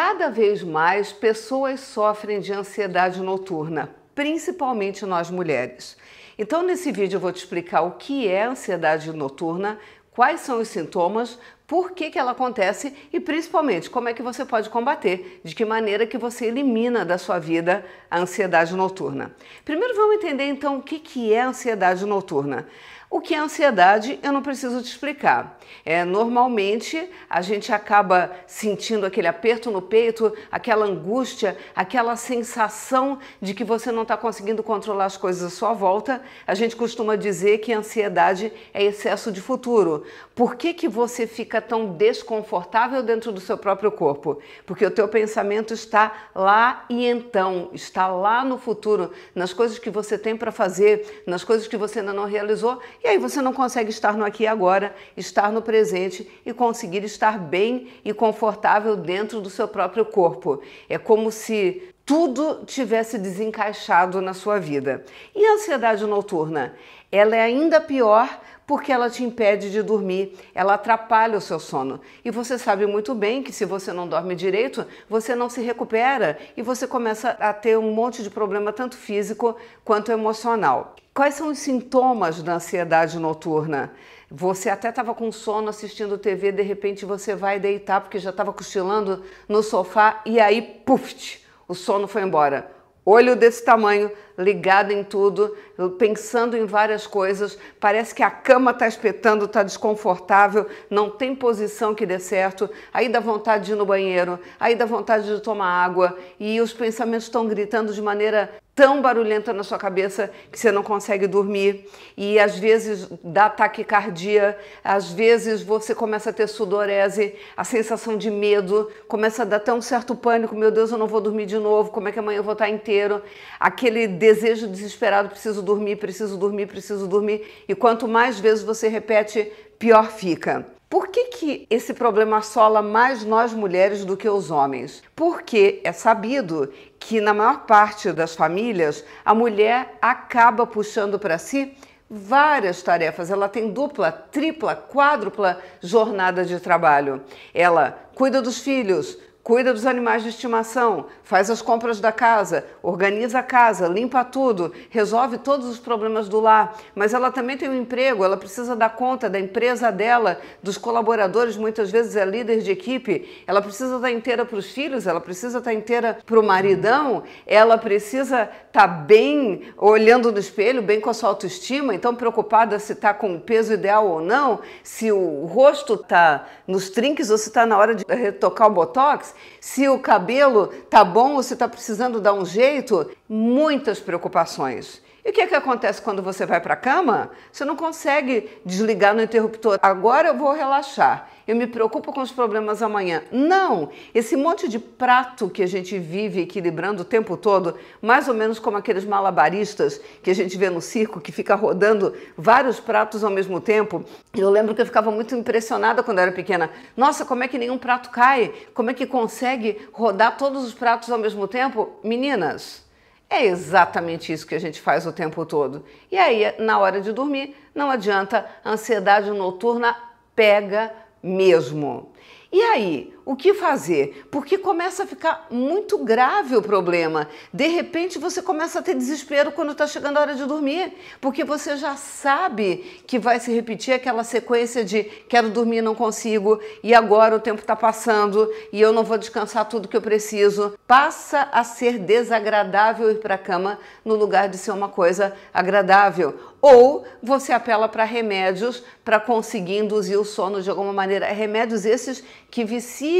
Cada vez mais pessoas sofrem de ansiedade noturna, principalmente nós mulheres. Então, nesse vídeo, eu vou te explicar o que é ansiedade noturna, quais são os sintomas, por que, que ela acontece e, principalmente, como é que você pode combater, de que maneira que você elimina da sua vida a ansiedade noturna. Primeiro vamos entender então o que, que é a ansiedade noturna. O que é ansiedade eu não preciso te explicar. É normalmente a gente acaba sentindo aquele aperto no peito, aquela angústia, aquela sensação de que você não está conseguindo controlar as coisas à sua volta. A gente costuma dizer que ansiedade é excesso de futuro. Por que que você fica tão desconfortável dentro do seu próprio corpo? Porque o teu pensamento está lá e então está está lá no futuro, nas coisas que você tem para fazer, nas coisas que você ainda não realizou, e aí você não consegue estar no aqui e agora, estar no presente e conseguir estar bem e confortável dentro do seu próprio corpo. É como se tudo tivesse desencaixado na sua vida. E a ansiedade noturna? Ela é ainda pior porque ela te impede de dormir, ela atrapalha o seu sono. E você sabe muito bem que se você não dorme direito, você não se recupera e você começa a ter um monte de problema, tanto físico quanto emocional. Quais são os sintomas da ansiedade noturna? Você até estava com sono assistindo TV, de repente você vai deitar porque já estava cochilando no sofá e aí, puf, o sono foi embora. Olho desse tamanho, ligado em tudo, pensando em várias coisas, parece que a cama está espetando, está desconfortável, não tem posição que dê certo, aí dá vontade de ir no banheiro, aí dá vontade de tomar água e os pensamentos estão gritando de maneira tão barulhenta na sua cabeça que você não consegue dormir e às vezes dá taquicardia, às vezes você começa a ter sudorese, a sensação de medo, começa a dar até um certo pânico, meu Deus, eu não vou dormir de novo, como é que amanhã eu vou estar inteiro? Aquele desejo desesperado, preciso dormir, preciso dormir, preciso dormir, e quanto mais vezes você repete, pior fica. Por que, que esse problema assola mais nós mulheres do que os homens? Porque é sabido que, na maior parte das famílias, a mulher acaba puxando para si várias tarefas. Ela tem dupla, tripla, quádrupla jornada de trabalho. Ela cuida dos filhos, cuida dos animais de estimação, faz as compras da casa, organiza a casa, limpa tudo, resolve todos os problemas do lar, mas ela também tem um emprego, ela precisa dar conta da empresa dela, dos colaboradores, muitas vezes é líder de equipe, ela precisa estar inteira para os filhos, ela precisa estar inteira para o maridão, ela precisa estar bem olhando no espelho, bem com a sua autoestima, então preocupada se está com o peso ideal ou não, se o rosto está nos trinques ou se está na hora de retocar o botox se o cabelo tá bom ou se está precisando dar um jeito, muitas preocupações. E o que, é que acontece quando você vai para a cama? Você não consegue desligar no interruptor. Agora eu vou relaxar. Eu me preocupo com os problemas amanhã. Não! Esse monte de prato que a gente vive equilibrando o tempo todo, mais ou menos como aqueles malabaristas que a gente vê no circo, que fica rodando vários pratos ao mesmo tempo. Eu lembro que eu ficava muito impressionada quando era pequena. Nossa, como é que nenhum prato cai? Como é que consegue rodar todos os pratos ao mesmo tempo? Meninas, é exatamente isso que a gente faz o tempo todo. E aí, na hora de dormir, não adianta, a ansiedade noturna pega mesmo. E aí, o que fazer? Porque começa a ficar muito grave o problema. De repente você começa a ter desespero quando está chegando a hora de dormir, porque você já sabe que vai se repetir aquela sequência de quero dormir, não consigo, e agora o tempo está passando e eu não vou descansar tudo que eu preciso. Passa a ser desagradável ir para a cama no lugar de ser uma coisa agradável. Ou você apela para remédios para conseguir induzir o sono de alguma maneira. Remédios esses que viciam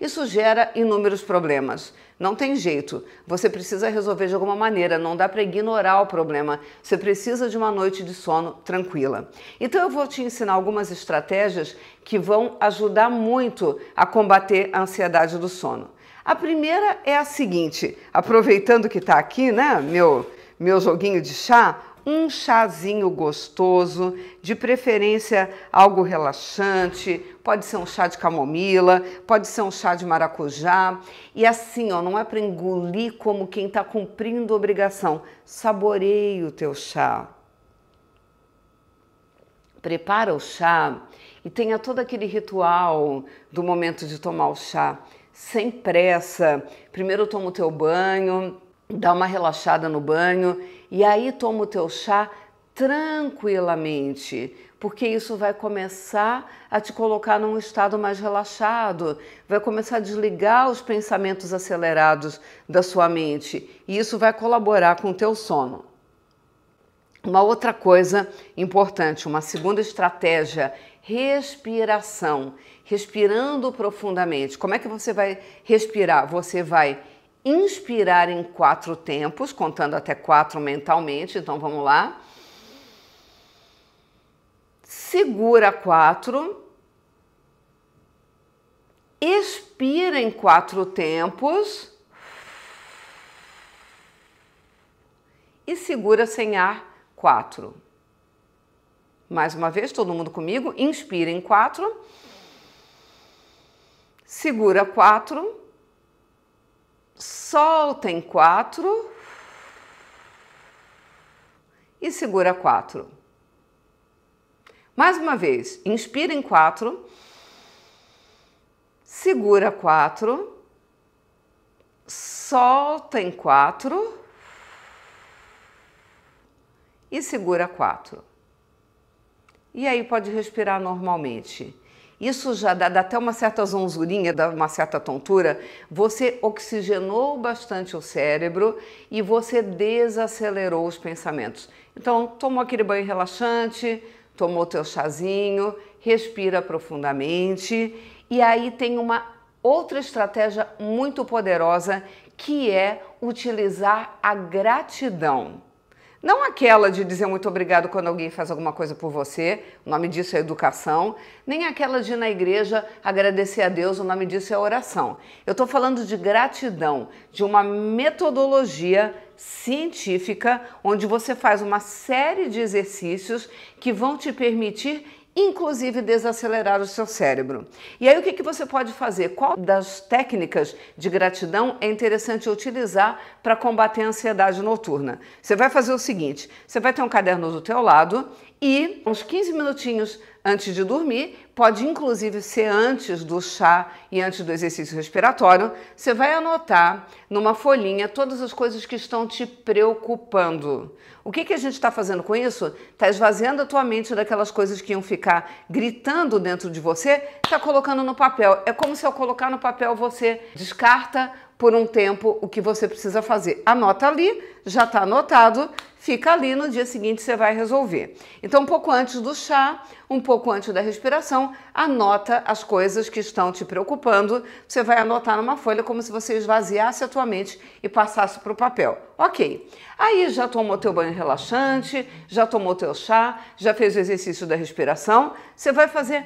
isso gera inúmeros problemas. Não tem jeito. Você precisa resolver de alguma maneira, não dá para ignorar o problema. Você precisa de uma noite de sono tranquila. Então eu vou te ensinar algumas estratégias que vão ajudar muito a combater a ansiedade do sono. A primeira é a seguinte, aproveitando que está aqui, né, meu meu joguinho de chá, um chazinho gostoso, de preferência algo relaxante, pode ser um chá de camomila, pode ser um chá de maracujá. E assim, ó, não é para engolir como quem está cumprindo obrigação. Saboreie o teu chá. Prepara o chá e tenha todo aquele ritual do momento de tomar o chá, sem pressa. Primeiro toma o teu banho, dá uma relaxada no banho e aí toma o teu chá tranquilamente, porque isso vai começar a te colocar num estado mais relaxado, vai começar a desligar os pensamentos acelerados da sua mente e isso vai colaborar com o teu sono. Uma outra coisa importante, uma segunda estratégia, respiração, respirando profundamente. Como é que você vai respirar? Você vai inspirar em quatro tempos, contando até quatro mentalmente, então vamos lá. Segura quatro. Expira em quatro tempos. E segura sem ar quatro. Mais uma vez, todo mundo comigo. Inspira em quatro. Segura quatro Solta em quatro e segura quatro. Mais uma vez, inspira em quatro, segura quatro, solta em quatro e segura quatro. E aí pode respirar normalmente. Isso já dá, dá até uma certa zonzurinha, dá uma certa tontura. Você oxigenou bastante o cérebro e você desacelerou os pensamentos. Então, tomou aquele banho relaxante, tomou teu chazinho, respira profundamente e aí tem uma outra estratégia muito poderosa que é utilizar a gratidão. Não aquela de dizer muito obrigado quando alguém faz alguma coisa por você, o nome disso é educação, nem aquela de ir na igreja agradecer a Deus, o nome disso é oração. Eu estou falando de gratidão, de uma metodologia científica onde você faz uma série de exercícios que vão te permitir inclusive desacelerar o seu cérebro. E aí o que, que você pode fazer? Qual das técnicas de gratidão é interessante utilizar para combater a ansiedade noturna? Você vai fazer o seguinte, você vai ter um caderno do teu lado e uns 15 minutinhos antes de dormir, pode inclusive ser antes do chá e antes do exercício respiratório, você vai anotar numa folhinha todas as coisas que estão te preocupando. O que, que a gente está fazendo com isso? Está esvaziando a tua mente daquelas coisas que iam ficar gritando dentro de você, está colocando no papel. É como se ao colocar no papel você descarta por um tempo o que você precisa fazer. Anota ali, já está anotado, fica ali, no dia seguinte você vai resolver. Então, um pouco antes do chá, um pouco antes da respiração, anota as coisas que estão te preocupando. Você vai anotar numa folha como se você esvaziasse a tua mente e passasse para o papel. Ok. Aí já tomou teu banho relaxante, já tomou teu chá, já fez o exercício da respiração. Você vai fazer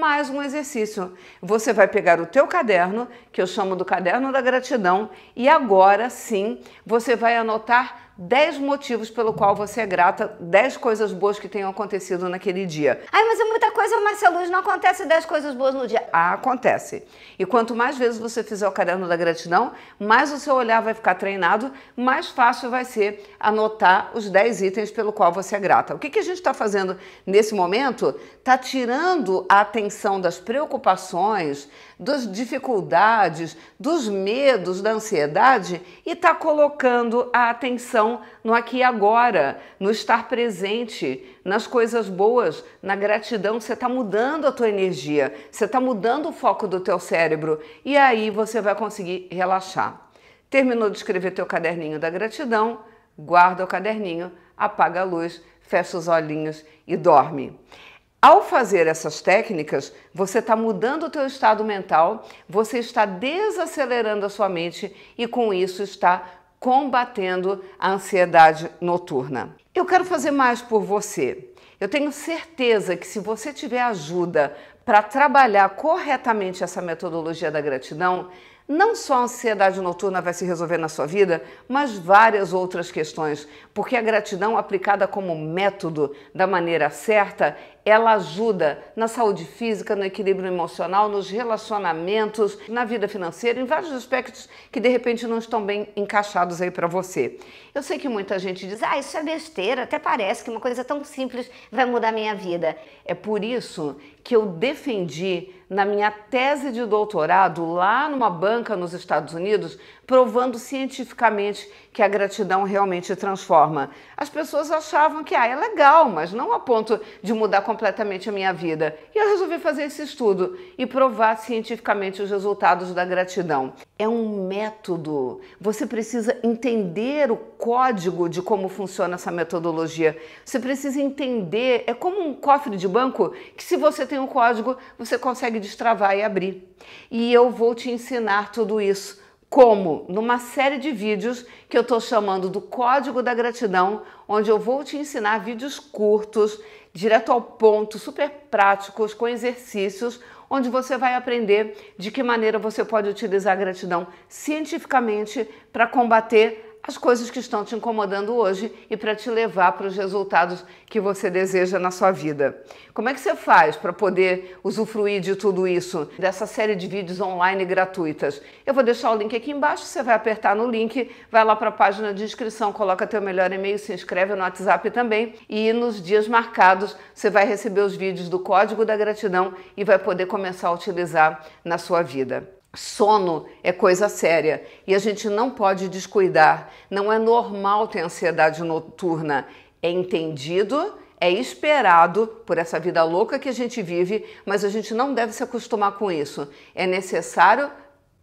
mais um exercício. Você vai pegar o teu caderno, que eu chamo do caderno da gratidão, e agora sim você vai anotar adotar 10 motivos pelo qual você é grata, 10 coisas boas que tenham acontecido naquele dia. Ai, mas é muita coisa, Marcelo, não acontece 10 coisas boas no dia. Ah, acontece. E quanto mais vezes você fizer o caderno da gratidão, mais o seu olhar vai ficar treinado, mais fácil vai ser anotar os 10 itens pelo qual você é grata. O que, que a gente está fazendo nesse momento? Está tirando a atenção das preocupações, das dificuldades, dos medos, da ansiedade e está colocando a atenção estão no aqui e agora, no estar presente, nas coisas boas, na gratidão. Você está mudando a tua energia, você está mudando o foco do teu cérebro e aí você vai conseguir relaxar. Terminou de escrever teu caderninho da gratidão, guarda o caderninho, apaga a luz, fecha os olhinhos e dorme. Ao fazer essas técnicas, você está mudando o teu estado mental, você está desacelerando a sua mente e com isso está combatendo a ansiedade noturna. Eu quero fazer mais por você. Eu tenho certeza que se você tiver ajuda para trabalhar corretamente essa metodologia da gratidão, não só a ansiedade noturna vai se resolver na sua vida, mas várias outras questões, porque a gratidão aplicada como método da maneira certa, ela ajuda na saúde física, no equilíbrio emocional, nos relacionamentos, na vida financeira, em vários aspectos que de repente não estão bem encaixados aí para você. Eu sei que muita gente diz: "Ah, isso é besteira, até parece que uma coisa tão simples vai mudar minha vida". É por isso que eu defendi na minha tese de doutorado lá numa banca nos Estados Unidos provando cientificamente que a gratidão realmente transforma. As pessoas achavam que ah, é legal, mas não a ponto de mudar completamente a minha vida. E eu resolvi fazer esse estudo e provar cientificamente os resultados da gratidão. É um método. Você precisa entender o código de como funciona essa metodologia. Você precisa entender, é como um cofre de banco que se você tem um código, você consegue destravar e abrir. E eu vou te ensinar tudo isso como numa série de vídeos que eu estou chamando do Código da Gratidão, onde eu vou te ensinar vídeos curtos, direto ao ponto, super práticos, com exercícios, onde você vai aprender de que maneira você pode utilizar a gratidão cientificamente para combater as coisas que estão te incomodando hoje e para te levar para os resultados que você deseja na sua vida. Como é que você faz para poder usufruir de tudo isso, dessa série de vídeos online gratuitas? Eu vou deixar o link aqui embaixo, você vai apertar no link, vai lá para a página de inscrição, coloca teu melhor e-mail, se inscreve no WhatsApp também e nos dias marcados você vai receber os vídeos do Código da Gratidão e vai poder começar a utilizar na sua vida. Sono é coisa séria e a gente não pode descuidar. Não é normal ter ansiedade noturna. É entendido, é esperado por essa vida louca que a gente vive, mas a gente não deve se acostumar com isso. É necessário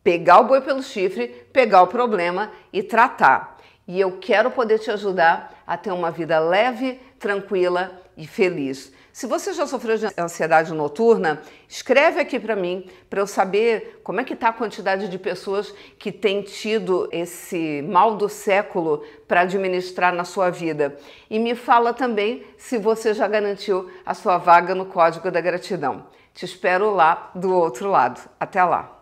pegar o boi pelo chifre, pegar o problema e tratar e eu quero poder te ajudar a ter uma vida leve, tranquila e feliz. Se você já sofreu de ansiedade noturna, escreve aqui para mim para eu saber como é que está a quantidade de pessoas que têm tido esse mal do século para administrar na sua vida. E me fala também se você já garantiu a sua vaga no Código da Gratidão. Te espero lá do outro lado. Até lá!